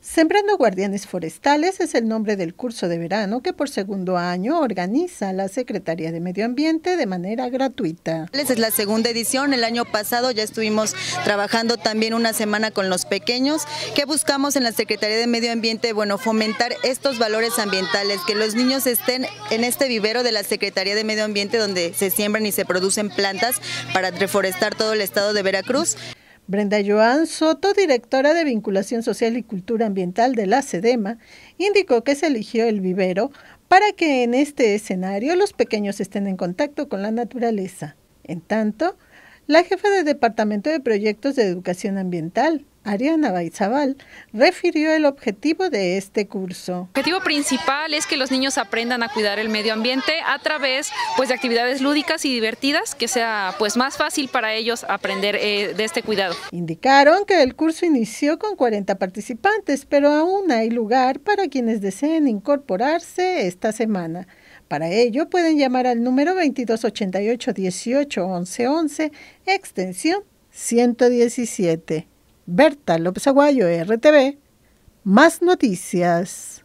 Sembrando Guardianes Forestales es el nombre del curso de verano que por segundo año organiza la Secretaría de Medio Ambiente de manera gratuita. Esta Es la segunda edición, el año pasado ya estuvimos trabajando también una semana con los pequeños que buscamos en la Secretaría de Medio Ambiente, bueno, fomentar estos valores ambientales, que los niños estén en este vivero de la Secretaría de Medio Ambiente donde se siembran y se producen plantas para reforestar todo el estado de Veracruz. Brenda Joan Soto, directora de Vinculación Social y Cultura Ambiental de la SEDEMA, indicó que se eligió el vivero para que en este escenario los pequeños estén en contacto con la naturaleza. En tanto, la jefa de Departamento de Proyectos de Educación Ambiental, Ariana Baizabal, refirió el objetivo de este curso. El objetivo principal es que los niños aprendan a cuidar el medio ambiente a través pues, de actividades lúdicas y divertidas, que sea pues, más fácil para ellos aprender eh, de este cuidado. Indicaron que el curso inició con 40 participantes, pero aún hay lugar para quienes deseen incorporarse esta semana. Para ello pueden llamar al número 2288 1811 extensión 117. Berta López Aguayo, RTV. Más noticias.